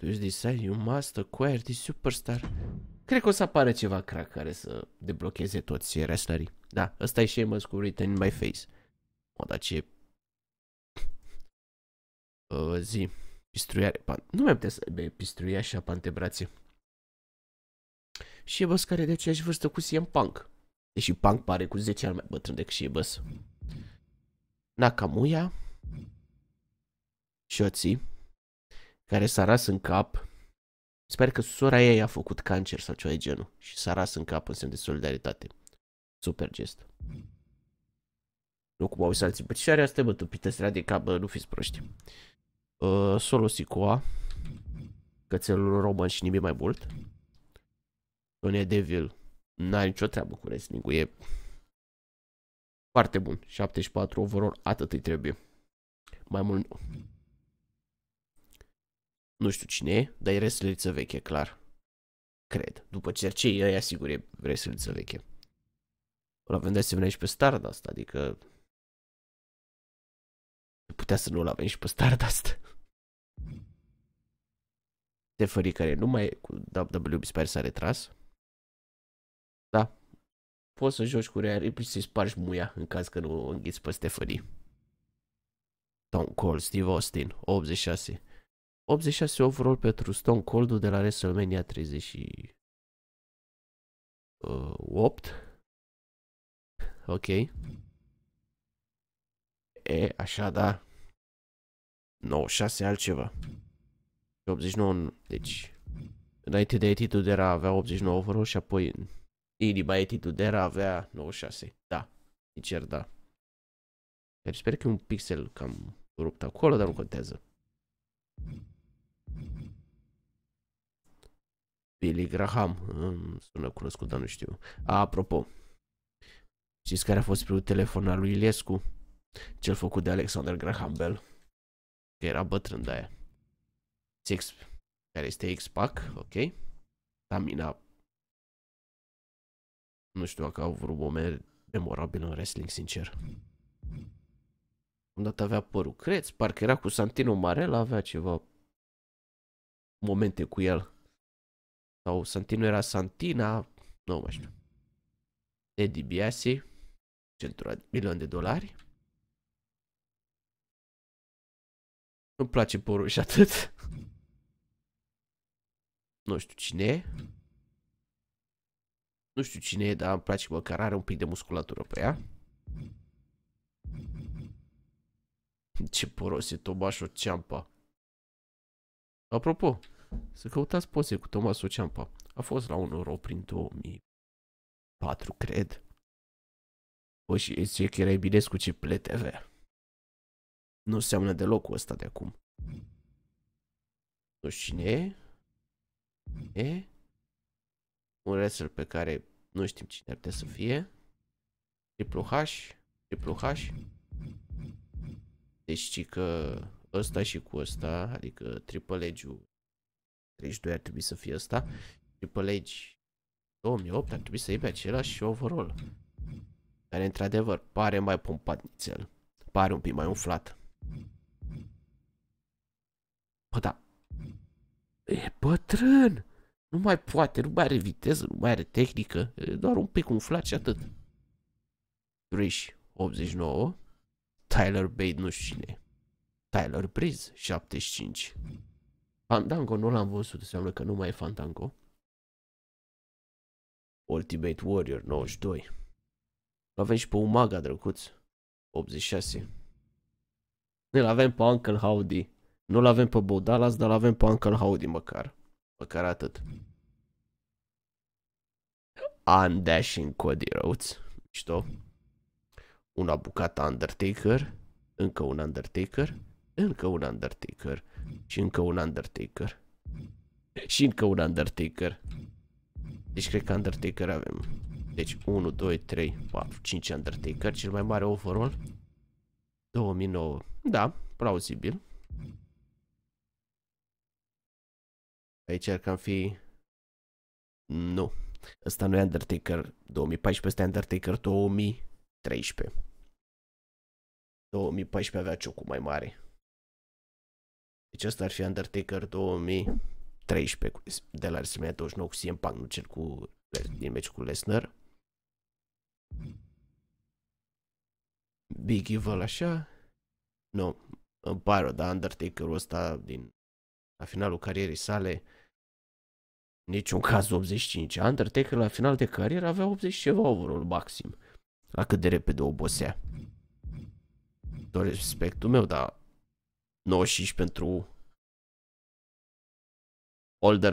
A: To decide you must acquire this superstar. Cred că o să apară ceva crack care să deblocheze toți wrestlerii. Da, ăsta e Sheamus cu written in my face. O, dar ce... Uh, zi. Pistruiare. Pan... Nu mi-am putea să aibă pistruia și pantebrațe. Sheamus care de aceeași vârstă cu CM Punk. Deși Punk pare cu 10 ani mai bătrân decât și Sheamus. Nakamuya. Shotzi care s-a ras în cap. Sper că sora ei a făcut cancer sau ceva de genul și s-a ras în cap în semn de solidaritate. Super gest. Nu cum au alții, bă, ce are asta, bă, tupită strea de cap, bă, nu fiți proști. Uh, solo Sicoa, cățelul român și nimic mai mult. Sonia Devil, n-are nicio treabă cu wrestling e foarte bun. 74 overall, atât îi trebuie. Mai mult nu. Nu știu cine e, dar e wrestleriță veche, clar. Cred. După cercei, ăia sigur e wrestleriță veche. O avem de asemenea și pe Stardust, adică... Putea să nu-l avem și pe Stardust. Stefani care nu mai e cu WWE, mi s-a retras. Da. Poți să joci cu Rhea Ripley și să-i spargi muia în caz că nu înghiți pe Stefani. Tom Cole, Steve Austin, 86. 86 overall pentru Stone Cold de la WrestleMania 38. Uh, ok. E, așa da. 96 altceva. 89, deci înainte de Attitude Era avea 89 overall și apoi inima Attitude Era avea 96. Da, sincer da. sper că e un pixel cam rupt acolo, dar nu contează. Billy Graham, mm, sună cunoscut, dar nu știu. apropo, știți care a fost primul telefon al lui Iliescu? Cel făcut de Alexander Graham Bell, că era bătrân de aia. Six, care este X-Pac, ok? Tamina, nu știu dacă au vreun moment memorabil în wrestling, sincer. Am dat avea părul creț, parcă era cu Santino Marella, avea ceva momente cu el. Sau Santino era Santina, nu mai știu. Eddie Biasi, centura de milion de dolari. Îmi place porul și atât. Nu știu cine e. Nu știu cine e, dar îmi place măcar are un pic de musculatură pe ea. Ce poros e Tomașo Ceampa. Apropo, să căutați poze cu Tomas Oceampa. A fost la un euro prin 2004, cred. O și zice că era cu ce PLTV. Nu seamănă deloc cu ăsta de acum. Nu știu cine e. Un wrestler pe care nu știm cine ar putea să fie. Triple H. Triple H. Deci, știi că ăsta și cu ăsta, adică Triple Edge-ul 32 ar trebui să fie ăsta. pe legi 2008 ar trebui să iei pe același și overall. Care într-adevăr pare mai pompat nițel. Pare un pic mai umflat. Bă, da. E bătrân! Nu mai poate, nu mai are viteză, nu mai are tehnică. E doar un pic umflat și atât. Grish 89. Tyler Bate, nu știu cine. Tyler Breeze 75. Fandango nu l-am văzut, înseamnă că nu mai e Fandango. Ultimate Warrior 92. L-avem și pe Umaga, drăguț. 86. Ne l-avem pe Uncle Howdy. Nu l-avem pe Bodalas, dar l-avem pe Uncle Howdy măcar. Măcar atât. Undashing Cody Rhodes. Mișto. Una bucată Undertaker. Încă un Undertaker încă un Undertaker și încă un Undertaker și încă un Undertaker. Deci cred că Undertaker avem. Deci 1, 2, 3, 4, 5 Undertaker, cel mai mare overall. 2009. Da, plauzibil. Aici ar cam fi... Nu. Ăsta nu e Undertaker 2014, ăsta e Undertaker 2013. 2014 avea ciocul mai mare. Deci asta ar fi Undertaker 2013 de la WrestleMania 29 cu CM Punk, nu cel cu, din meci cu Lesnar. Big Evil așa. Nu, no, îmi pare, dar Undertaker-ul ăsta din la finalul carierei sale niciun caz 85. Undertaker la final de carieră avea 80 ceva overall maxim. La cât de repede obosea. Doresc respectul meu, dar 95 pentru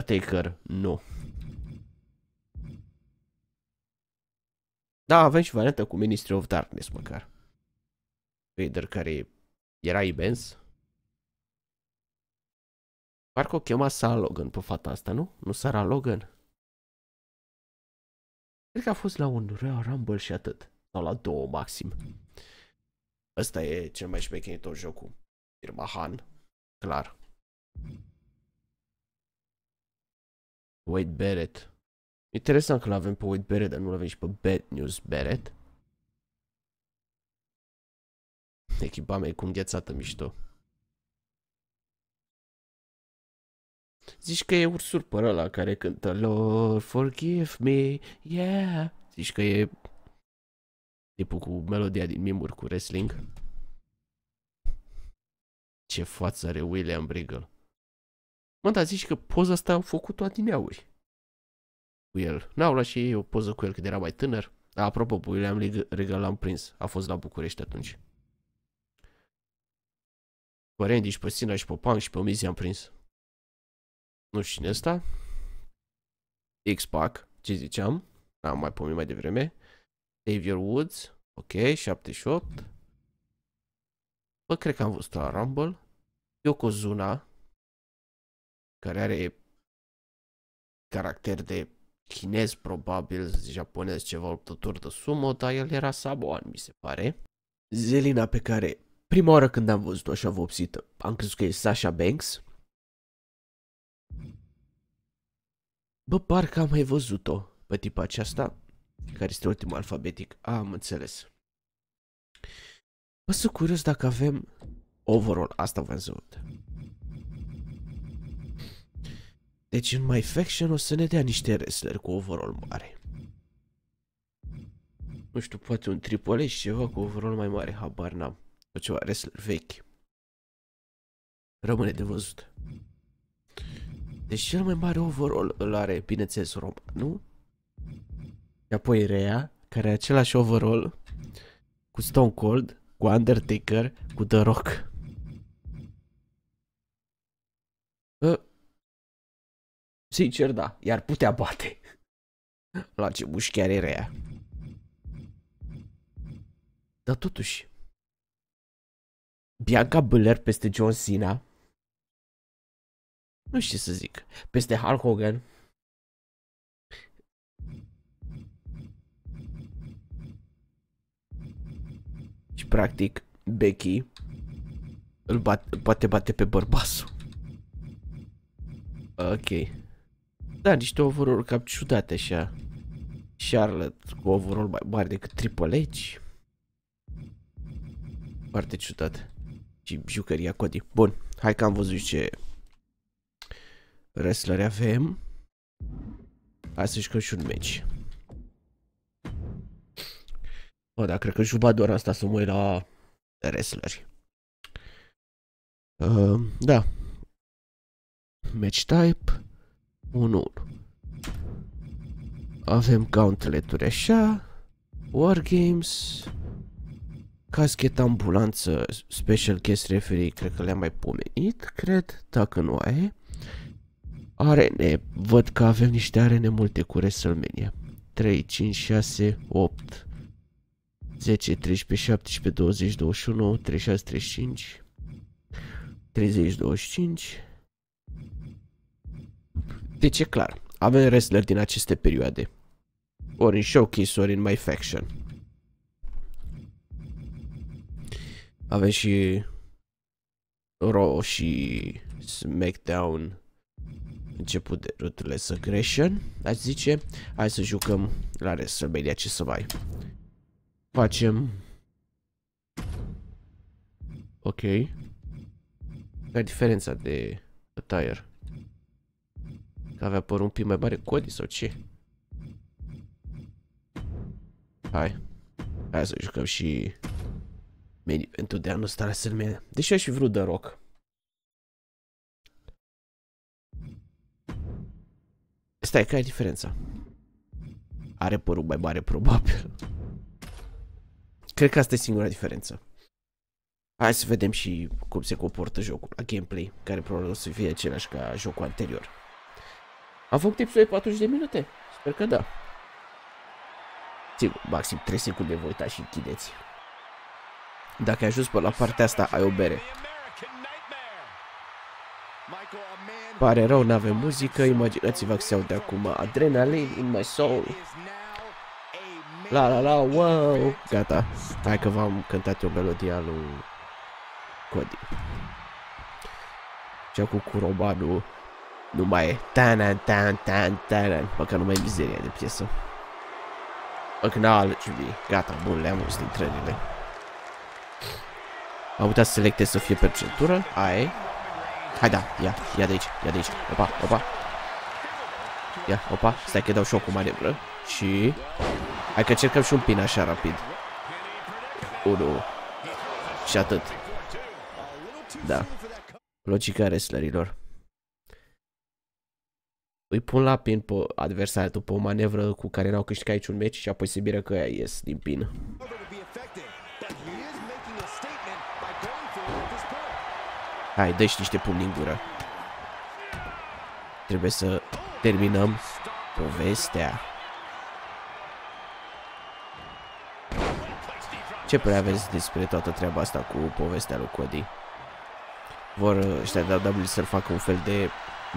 A: Taker, nu. Da, avem și varianta cu Ministry of Darkness măcar. Vader care era imens. Parcă o chema Sarah Logan pe fata asta, nu? Nu Sarah Logan? Cred că a fost la un Royal Rumble și atât. Sau la două maxim. Ăsta e cel mai șmecherit tot jocul. Irma Han, clar. Wade Barrett. Interesant că l-avem pe Wade Barrett, dar nu l-avem și pe Bad News Barrett. Echipa mea e cu înghețată mișto. Zici că e ursul pe ăla care cântă Lord forgive me, yeah. Zici că e tipul cu melodia din mimuri cu wrestling. Ce față are William Briggle. Mă, dar zici că poza asta au făcut-o adineauri. Cu el. N-au luat și ei o poză cu el când era mai tânăr. Dar apropo, William Briggle l-am prins. A fost la București atunci. Pe Randy și pe Sina și pe Punk și pe Mizi am prins. Nu știu cine ăsta. X-Pac, ce ziceam. Am mai pomit mai devreme. Xavier Woods, ok, 78. Bă, cred că am văzut la Rumble. Yokozuna, care are caracter de chinez, probabil, japonez, ceva luptător de sumo, dar el era saboan, mi se pare. Zelina pe care prima oară când am văzut-o așa vopsită, am crezut că e Sasha Banks. Bă, parcă am mai văzut-o pe tipa aceasta, care este ultimul alfabetic. Ah, am înțeles. Bă, sunt curios dacă avem overall. Asta v-am zăut. Deci în My Faction o să ne dea niște wrestler cu overall mare. Nu știu, poate un triple și ceva cu overall mai mare, habar n-am. Sau ceva wrestler vechi. Rămâne de văzut. Deci cel mai mare overall îl are, bineînțeles, Roma, nu? Și apoi Rea, care are același overall cu Stone Cold, cu Undertaker, cu The Rock.
B: sincer, da, iar putea bate. La ce mușchiar era ea.
A: Dar totuși, Bianca Belair peste John Cena, nu știu ce să zic, peste Hulk Hogan, practic Becky îl bate, poate bate pe bărbasul. Ok. Da, niște overall cap ciudate așa. Charlotte cu overall mai mare decât Triple H. Foarte ciudat. Și jucăria Cody. Bun, hai că am văzut ce wrestler avem. Hai să jucăm și un meci. Bă, dar cred că juba doar asta să mă la wrestleri. Uh, ehm, da. Match type 1-1. Avem gauntlet-uri așa. Wargames. Caschet ambulanță, special guest referee, cred că le-am mai pomenit, cred, dacă nu ai. Arene, văd că avem niște arene multe cu WrestleMania. 3, 5, 6, 8, 10, 13, 17, 20, 21, 36, 35, 30, 25. Deci e clar, avem wrestler din aceste perioade. Ori în showcase, ori în My Faction. Avem și Raw și SmackDown început de rutele Aggression, aș zice. Hai să jucăm la WrestleMania ce să mai... Facem. Ok. Care diferența de attire? Că avea păr un pic mai mare Cody sau ce? Hai. Hai să jucăm și main eventul de anul ăsta la Sârmene. Deși aș fi vrut de rock. Stai, care e diferența? Are părul mai mare probabil. Cred că asta e singura diferență. Hai să vedem și cum se comportă jocul la gameplay, care probabil o să fie același ca jocul anterior. Am făcut episodul 40 de minute? Sper că da. Sigur, maxim 3 secunde voi uita și închideți. Dacă ai ajuns pe la partea asta, ai o bere. Pare rău, n-avem muzică, imaginați-vă că se aude acum Adrenaline in my soul. La la la, wow! Gata, hai că v-am cântat eu melodia lui Cody. Cea cu Curobanul nu mai e. Tanan, tan, tan, tanan. că nu mai e mizeria de piesă. Acknowledge me. Gata, bun, le-am văzut trenile. Am putea să selectez să fie pe centură. Aia e. Hai da, ia, ia de aici, ia de aici. Opa, opa. Ia, opa, stai că dau șoc cu manevră. Și... Hai că încercăm și un pin așa rapid. 1. Și atât. Da. Logica wrestlerilor. Îi pun la pin pe adversar după o manevră cu care n-au câștigat aici un meci și apoi se miră că aia ies din pin. Hai, dă și niște pumni în gură. Trebuie să terminăm povestea. Ce părere aveți despre toată treaba asta cu povestea lui Cody? Vor ăștia de WWE să-l facă un fel de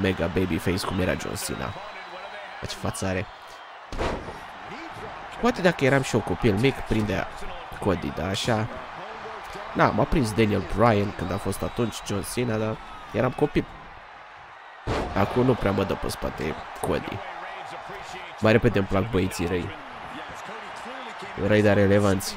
A: mega babyface cum era John Cena. La ce față are. Poate dacă eram și eu copil mic, prindea Cody, da, așa... Na, m-a prins Daniel Bryan când a fost atunci John Cena, dar eram copil. Acum nu prea mă dă pe spate Cody. Mai repede îmi plac băieții răi. Răi, dar relevanți.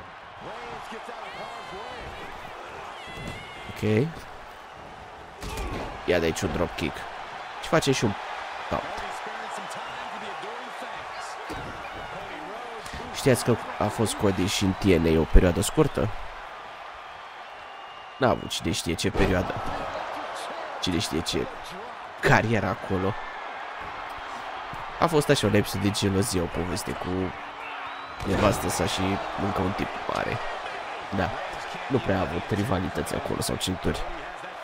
A: Ok. Ia de aici un drop kick. Și face și un taunt Știați că a fost Cody și în TNA o perioadă scurtă? N-a avut cine știe ce perioadă. Cine știe ce carieră acolo. A fost așa un episod de gelozie, o poveste cu nevastă sa și încă un tip mare. Da nu prea a avut rivalități acolo sau cinturi.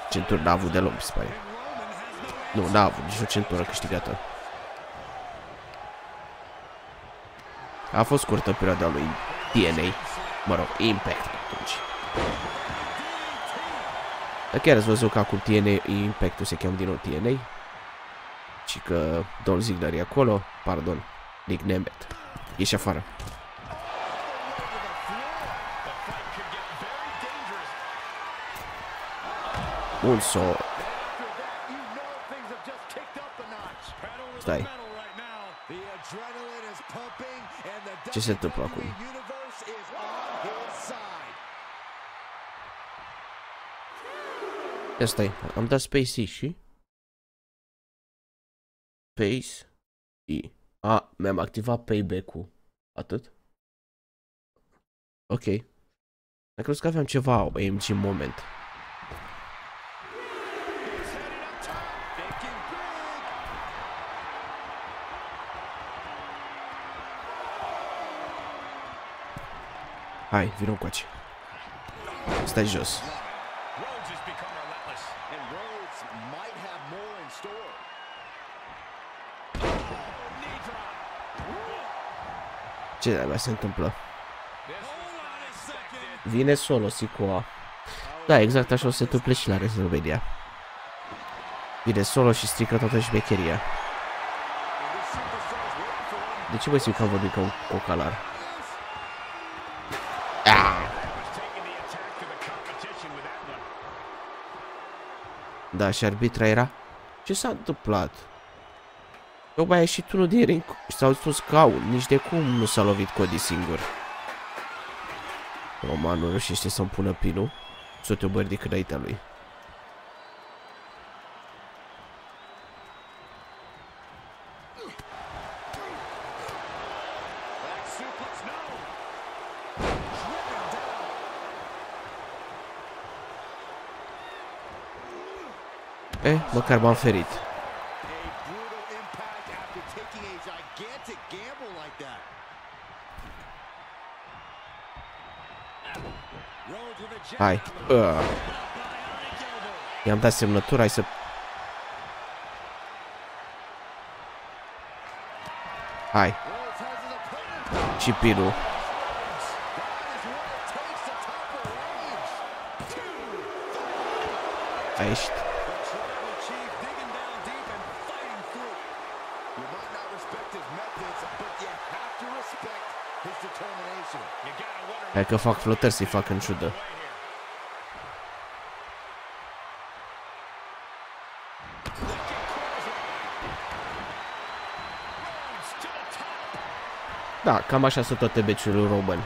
A: Cinturi n-a avut deloc, se pare. Nu, n-a avut nici o centură câștigată. A fost scurtă perioada lui DNA, mă rog, Impact atunci. Dar chiar ați văzut că acum TNA, Impact-ul se cheamă din nou TNA? Și că Don Ziggler e acolo, pardon, Nick Nemeth. Ieși afară. Un sol. Stai. Ce se întâmplă acum? Ia stai, am dat space
B: și? Space I. A,
A: mi-am activat payback-ul. Atât? Ok. Am crezut că aveam ceva AMG moment. Hai, vină încoace. Stai jos. Ce de se întâmplă? Vine solo Sikoa. Da, exact așa o se întâmple și la Resolvenia. Vine solo și strică toată șmecheria. De ce mă simt că am vorbit ca un cocalar? Da, și arbitra era... Ce s-a întâmplat? Tocmai a ieșit unul din ring și s-au spus scaun. Nici de cum nu s-a lovit Cody singur. Romanul reușește să-mi pună pinul. Să te bărdic înaintea lui. Colocar mal ferido. Hai. Uh. I-am dat semnătura, hai să... Hai. Și pinul. Aici. Hai că fac flotări să-i fac în ciudă. Da, cam așa sunt toate beciurile români.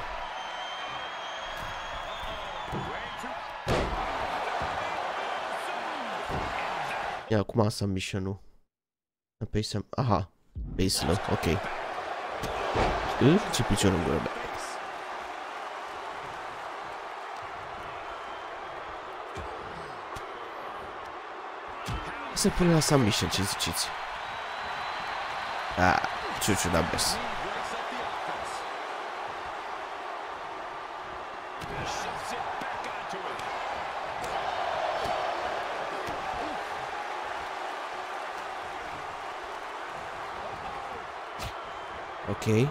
A: Ia, acum submission-ul. Pe Aha, base ok. Ce picior în gură, da. Cypryna sam mi się ci zrzucić. A, ciuciu na bez. Okej. Okay.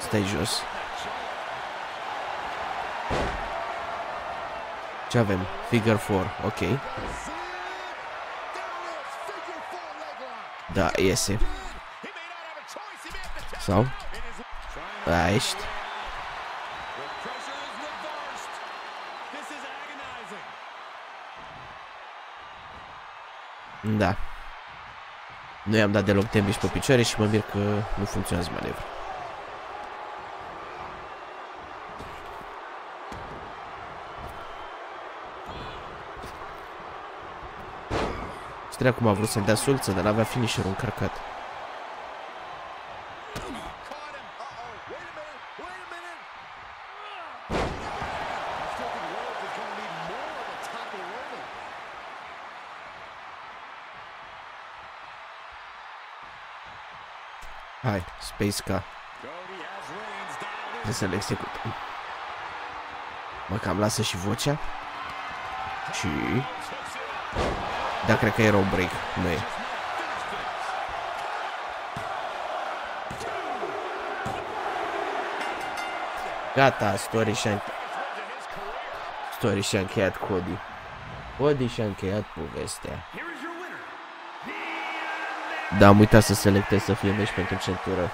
A: Stages. Ce avem? Figure 4, ok. Da, iese. Sau? Da, ești. Da. Nu i-am dat deloc tembiș pe picioare și mă mir că nu funcționează manevra. Dreacu a vrut să-l dea sulță, dar avea finisher-ul încărcat. Hai, Space K. Trebuie să-l executăm. Mă cam lasă și vocea. Și... Dar cred că e rob break. Nu e. Gata, story și-a Story și-a încheiat Cody. Cody și-a încheiat povestea. Da, am uitat să selectez să fie meci pentru centură.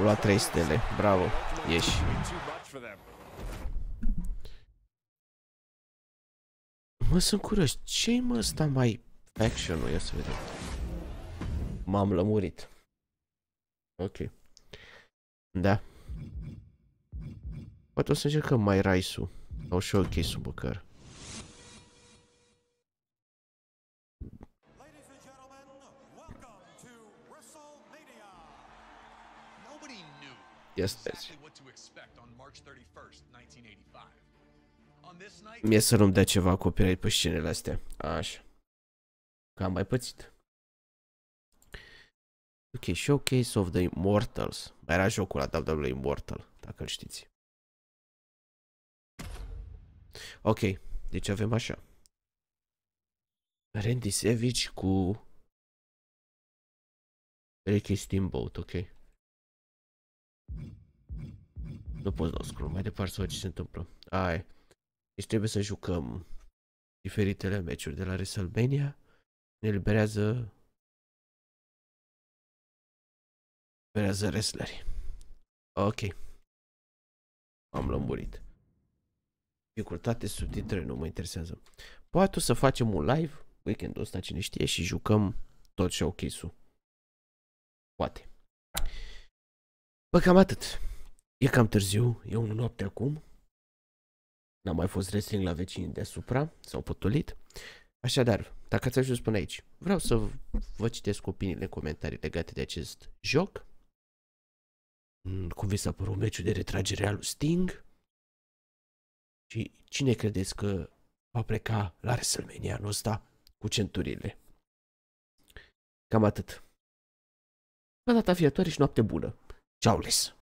A: Bravo, luat 3 stele. Bravo. Ieși. Mă, sunt curios. Ce-i mă ăsta mai faction-ul? Ia să vedem. M-am lămurit. Ok. Da. Poate o să încercăm mai rice-ul Sau și-o Showcase-ul, măcar. Mie să nu-mi dea ceva copyright pe scenele astea. Așa. Că am mai pățit. Ok, Showcase of the Immortals. Mai era jocul la WWE Immortal, dacă l știți. Ok, deci avem
B: așa. Randy Savage cu
A: Ricky Steamboat, ok. Nu pot să scroll mai departe să văd ce se întâmplă. Ai. Deci trebuie să jucăm diferitele meciuri de la WrestleMania. Ne eliberează...
B: Eliberează wrestleri. Ok.
A: Am lămurit. Dificultate, subtitrele nu mă interesează. Poate o să facem un live weekendul ăsta, cine știe, și jucăm tot showcase-ul. Poate. Bă, cam atât. E cam târziu, e un noapte acum. N-am mai fost wrestling la vecini deasupra, s-au potolit. Așadar, dacă ați ajuns până aici, vreau să vă citesc opiniile în comentarii legate de acest joc. Mm, cum vi s-a părut meciul de retragere al lui Sting? Și cine credeți că va pleca la WrestleMania anul ăsta cu centurile? Cam atât.
B: Până data viitoare și noapte bună. Ciao, les!